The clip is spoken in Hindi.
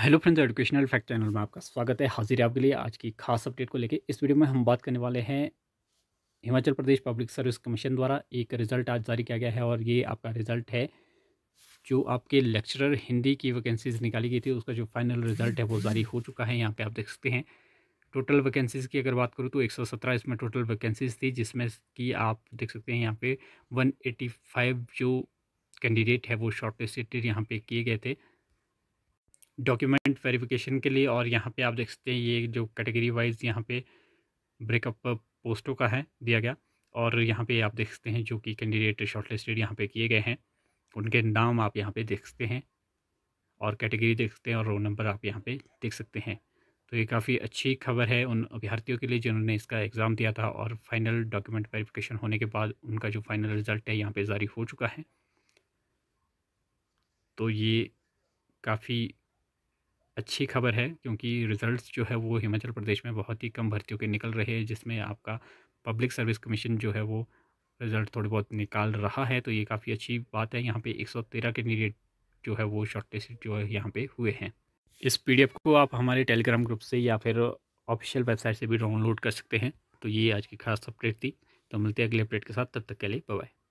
hello friends educational fact channel में आपका स्वागत है हाजिर आपके लिए आज की खास अपडेट को लेकर इस वीडियो में हम बात करने वाले हैं Himachal Pradesh public service commission द्वारा एक रिज़ल्ट आज जारी किया गया है और ये आपका रिज़ल्ट है जो आपके लेक्चरर हिंदी की वैकेंसीज़ निकाली गई थी उसका जो फाइनल रिज़ल्ट है वो जारी हो चुका है यहाँ पर आप देख सकते हैं टोटल वैकेंसीज़ की अगर बात करूँ तो एक इसमें टोटल वैकेंसीज़ थी जिसमें कि आप देख सकते हैं यहाँ पर वन जो कैंडिडेट है वो शॉर्ट लिस्टेड यहाँ पर किए गए थे डॉक्यूमेंट वेरिफिकेशन के लिए और यहाँ पे आप देख सकते हैं ये जो कैटेगरी वाइज यहाँ पे ब्रेकअप पोस्टों का है दिया गया और यहाँ पे आप देख सकते हैं जो कि कैंडिडेट शॉर्टलिस्टेड यहाँ पे किए गए हैं उनके नाम आप यहाँ पे देख सकते हैं और कैटेगरी देख सकते हैं और रोल नंबर आप यहाँ पर देख सकते हैं तो ये काफ़ी अच्छी खबर है उन अभ्यर्थियों के लिए जिन्होंने इसका एग्ज़ाम दिया था और फाइनल डॉक्यूमेंट वेरीफिकेशन होने के बाद उनका जो फाइनल रिज़ल्ट है यहाँ पर जारी हो चुका है तो ये काफ़ी अच्छी खबर है क्योंकि रिज़ल्ट्स जो है वो हिमाचल प्रदेश में बहुत ही कम भर्तियों के निकल रहे हैं जिसमें आपका पब्लिक सर्विस कमीशन जो है वो रिज़ल्ट थोड़े बहुत निकाल रहा है तो ये काफ़ी अच्छी बात है यहाँ पे 113 कैंडिडेट जो है वो शॉर्टेज जो है यहाँ पे हुए हैं इस पीडीएफ को आप हमारे टेलीग्राम ग्रुप से या फिर ऑफिशियल वेबसाइट से भी डाउनलोड कर सकते हैं तो ये आज की खास अपडेट थी तो मिलते हैं अगले अपडेट के साथ तब तक के लिए बाय